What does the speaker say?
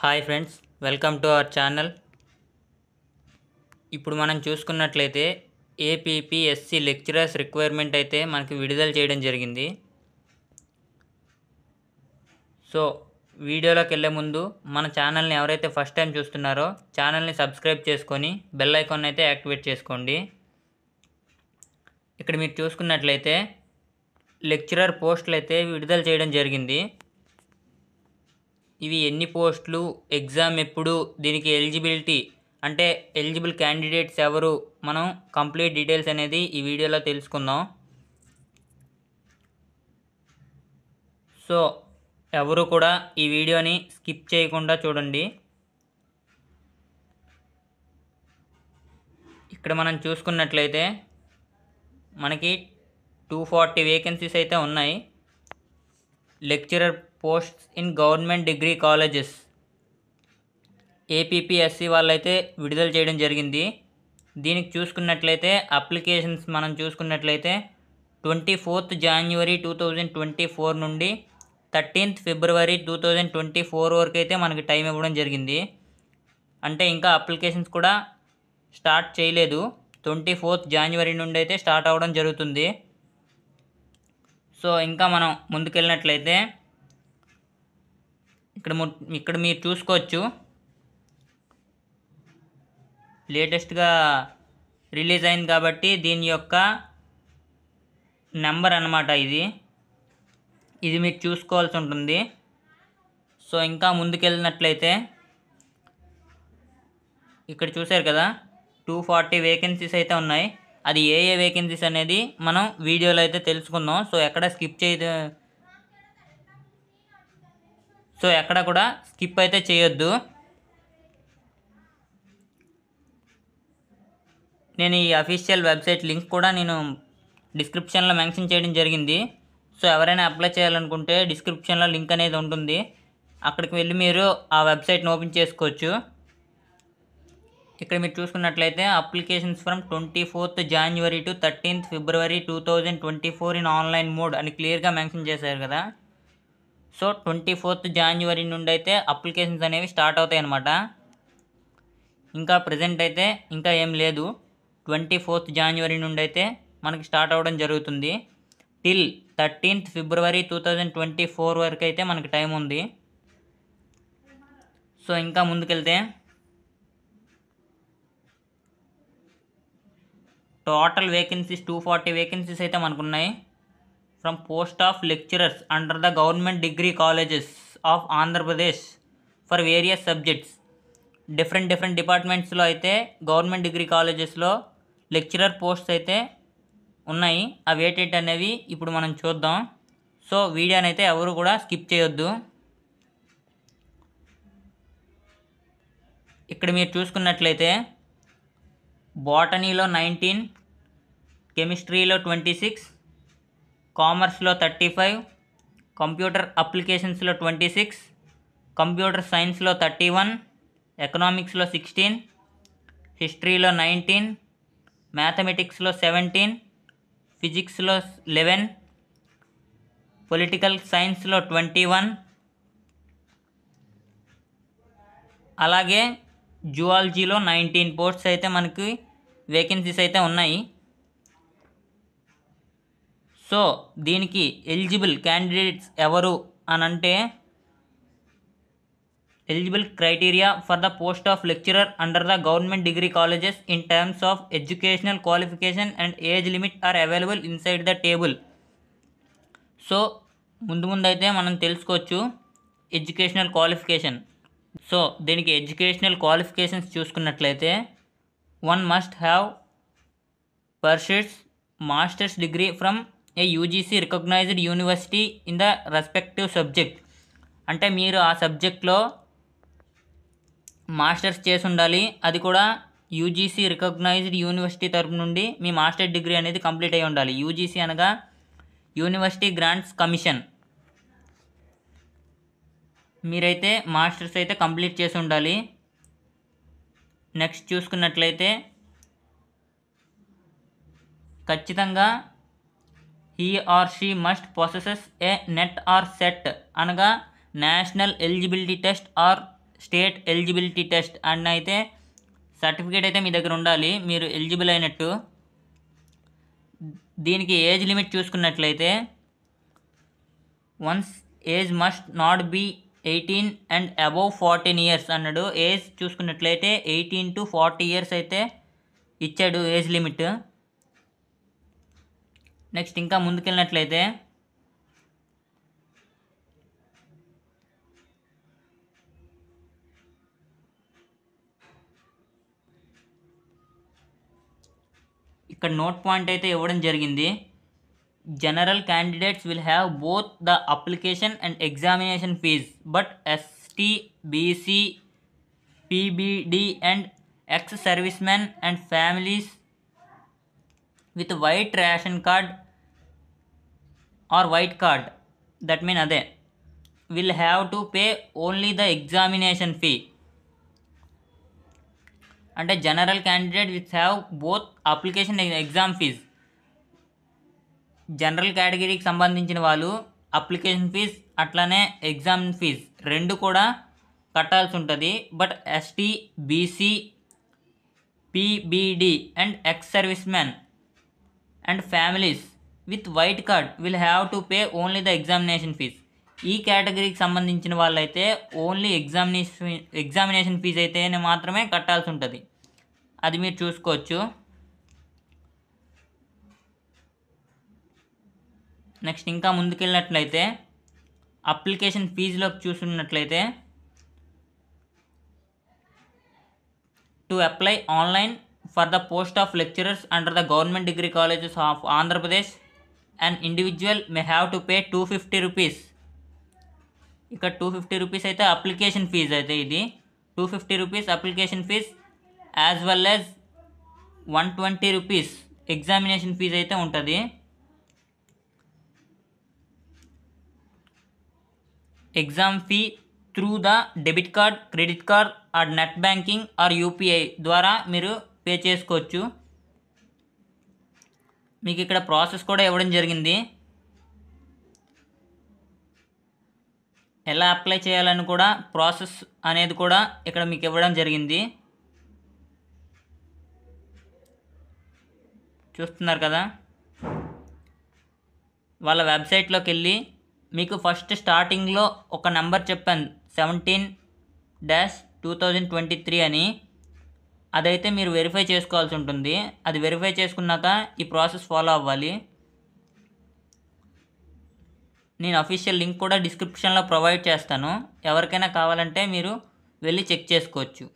hi friends welcome to our channel ఇప్పుడు మనం చూసుకున్నట్లయితే ఏపీపీఎస్సీ లెక్చరర్స్ రిక్వైర్మెంట్ అయితే మనకి విడుదల చేయడం జరిగింది సో వీడియోలోకి వెళ్ళే ముందు మన ఛానల్ని ఎవరైతే ఫస్ట్ టైం చూస్తున్నారో ఛానల్ని సబ్స్క్రైబ్ చేసుకొని బెల్ ఐకాన్ అయితే యాక్టివేట్ చేసుకోండి ఇక్కడ మీరు చూసుకున్నట్లయితే లెక్చరర్ పోస్టులు అయితే విడుదల చేయడం జరిగింది ఇవి ఎన్ని పోస్టులు ఎగ్జామ్ ఎప్పుడు దీనికి ఎలిజిబిలిటీ అంటే ఎలిజిబుల్ క్యాండిడేట్స్ ఎవరు మనం కంప్లీట్ డీటెయిల్స్ అనేది ఈ వీడియోలో తెలుసుకుందాం సో ఎవరు కూడా ఈ వీడియోని స్కిప్ చేయకుండా చూడండి ఇక్కడ మనం చూసుకున్నట్లయితే మనకి టూ ఫార్టీ వేకెన్సీస్ అయితే ఉన్నాయి lecturer posts in government degree colleges APPSC వాళ్ళైతే విడుదల చేయడం జరిగింది దీనికి చూసుకున్నట్లయితే అప్లికేషన్స్ మనం చూసుకున్నట్లయితే twenty fourth January two thousand twenty four నుండి thirteenth February two thousand twenty four వరకు అయితే మనకి టైం ఇవ్వడం జరిగింది అంటే ఇంకా అప్లికేషన్స్ కూడా స్టార్ట్ చేయలేదు ట్వంటీ ఫోర్త్ జాన్యువరి నుండి అయితే స్టార్ట్ అవ్వడం జరుగుతుంది సో ఇంకా మనం ముందుకెళ్ళినట్లయితే ఇక్కడ ఇక్కడ మీరు చూసుకోవచ్చు లేటెస్ట్గా రిలీజ్ అయింది కాబట్టి దీని యొక్క నెంబర్ అనమాట ఇది ఇది మీరు చూసుకోవాల్సి ఉంటుంది సో ఇంకా ముందుకెళ్ళినట్లయితే ఇక్కడ చూశారు కదా టూ ఫార్టీ వేకెన్సీస్ అయితే ఉన్నాయి అది ఏ ఏ వేకెన్సీస్ అనేది మనం వీడియోలో అయితే తెలుసుకుందాం సో ఎక్కడ స్కిప్ చేయ సో ఎక్కడ కూడా స్కిప్ అయితే చేయొద్దు నేను ఈ అఫీషియల్ వెబ్సైట్ లింక్ కూడా నేను డిస్క్రిప్షన్లో మెన్షన్ చేయడం జరిగింది సో ఎవరైనా అప్లై చేయాలనుకుంటే డిస్క్రిప్షన్లో లింక్ అనేది ఉంటుంది అక్కడికి వెళ్ళి మీరు ఆ వెబ్సైట్ని ఓపెన్ చేసుకోవచ్చు ఇక్కడ మీరు చూసుకున్నట్లయితే applications from twenty fourth January to thirteenth February two thousand twenty four in online mode అని క్లియర్గా మెన్షన్ చేశారు కదా సో ట్వంటీ ఫోర్త్ జాన్యువరి నుండి అయితే అప్లికేషన్స్ అనేవి స్టార్ట్ అవుతాయి అన్నమాట ఇంకా ప్రజెంట్ అయితే ఇంకా ఏం లేదు ట్వంటీ ఫోర్త్ జాన్యువరి నుండి అయితే మనకి స్టార్ట్ అవ్వడం జరుగుతుంది till thirteenth February two thousand twenty four వరకు అయితే మనకి టైం ఉంది సో ఇంకా ముందుకెళ్తే total vacancies two forty vacancies అయితే మనకున్నాయి from post of lecturers under the government degree colleges of Andhra Pradesh for various subjects different different డిపార్ట్మెంట్స్లో అయితే గవర్నమెంట్ డిగ్రీ కాలేజెస్లో లెక్చరర్ పోస్ట్స్ అయితే ఉన్నాయి అవి ఏటేటి అనేవి ఇప్పుడు మనం చూద్దాం సో వీడియోని అయితే ఎవరు కూడా స్కిప్ చేయొద్దు ఇక్కడ మీరు చూసుకున్నట్లయితే బాటనీలో నైన్టీన్ కెమిస్ట్రీలో ట్వంటీ సిక్స్ కామర్స్లో థర్టీ ఫైవ్ కంప్యూటర్ అప్లికేషన్స్లో ట్వంటీ సిక్స్ కంప్యూటర్ సైన్స్లో థర్టీ వన్ ఎకనామిక్స్లో సిక్స్టీన్ హిస్టరీలో నైన్టీన్ మ్యాథమెటిక్స్లో సెవెంటీన్ ఫిజిక్స్లో లెవెన్ పొలిటికల్ సైన్స్లో ట్వంటీ వన్ అలాగే జువాలజీలో నైన్టీన్ పోస్ట్స్ అయితే మనకి వేకెన్సీస్ అయితే ఉన్నాయి సో దీనికి ఎలిజిబుల్ క్యాండిడేట్స్ ఎవరు అని అంటే eligible criteria for the post of lecturer under the government degree colleges in terms of educational qualification and age limit are available inside the table so ముందు ముందు అయితే మనం తెలుసుకోవచ్చు ఎడ్యుకేషనల్ క్వాలిఫికేషన్ సో దీనికి educational qualifications చూసుకున్నట్లయితే one must have pursuits masters degree from a UGC recognised university in the respective subject అంటే మీరు ఆ సబ్జెక్ట్లో మాస్టర్స్ చేసి ఉండాలి అది కూడా యూజీసీ రికగ్నైజ్డ్ యూనివర్సిటీ తరపు నుండి మీ మాస్టర్ డిగ్రీ అనేది కంప్లీట్ అయి ఉండాలి యూజీసీ అనగా యూనివర్సిటీ గ్రాంట్స్ కమిషన్ మీరైతే మాస్టర్స్ అయితే కంప్లీట్ చేసి ఉండాలి నెక్స్ట్ చూసుకున్నట్లయితే ఖచ్చితంగా he or she must possesses a NET or SET అనగా national eligibility test or state eligibility test and అయితే సర్టిఫికేట్ అయితే మీ దగ్గర ఉండాలి మీరు ఎలిజిబుల్ అయినట్టు దీనికి ఏజ్ లిమిట్ చూసుకున్నట్లయితే once age must not be eighteen and above fourteen years అన్నాడు ఏజ్ చూసుకున్నట్లయితే ఎయిటీన్ టు ఫార్టీ ఇయర్స్ అయితే ఇచ్చాడు ఏజ్ లిమిట్ నెక్స్ట్ ఇంకా ముందుకెళ్ళినట్లయితే ఇక్కడ నోట్ పాయింట్ అయితే ఇవ్వడం జరిగింది general candidates will have both the application and examination fees but ST BC PBD and ex service men and families with white ration card or white card that mean అదే will have to pay only the examination fee అంటే general candidate with have both application exam fees general కేటగిరీకి సంబంధించిన వాళ్ళు application fees అట్లానే exam fees రెండు కూడా కట్టాల్సి ఉంటుంది but ST BC PBD and ex service man and families with white card will have to pay only the examination fees ఈ కేటగిరీకి సంబంధించిన వాళ్ళైతే ఓన్లీ ఎగ్జామినేషన్ ఎగ్జామినేషన్ ఫీజ్ అయితేనే మాత్రమే కట్టాల్సి ఉంటుంది అది మీరు చూసుకోవచ్చు నెక్స్ట్ ఇంకా ముందుకెళ్ళినట్లయితే అప్లికేషన్ ఫీజులోకి చూసుకున్నట్లయితే to apply online for the post of lecturers under the government degree colleges of Andhra Pradesh and individual may have to pay two fifty rupees ఇక్కడ టూ ఫిఫ్టీ రూపీస్ అయితే అప్లికేషన్ ఫీజ్ అయితే ఇది two fifty rupees application fees as well as one twenty rupees examination fees అయితే ఉంటుంది exam fee through the debit card credit card or net banking or UPI ద్వారా మీరు pay చేసుకోవచ్చు మీకు ఇక్కడ ప్రాసెస్ కూడా ఇవ్వడం జరిగింది ఎలా అప్లై చేయాలని కూడా ప్రాసెస్ అనేది కూడా ఇక్కడ మీకు ఇవ్వడం జరిగింది చూస్తున్నారు కదా వాళ్ళ వెబ్సైట్లోకి వెళ్ళి మీకు ఫస్ట్ స్టార్టింగ్లో ఒక నెంబర్ చెప్పాను seventeen dash two thousand twenty three అని అదైతే మీరు వెరిఫై చేసుకోవాల్సి ఉంటుంది అది వెరిఫై చేసుకున్నాక ఈ ప్రాసెస్ ఫాలో అవ్వాలి నేను అఫీషియల్ లింక్ కూడా డిస్క్రిప్షన్లో ప్రొవైడ్ చేస్తాను ఎవరికైనా కావాలంటే మీరు వెళ్ళి చెక్ చేసుకోవచ్చు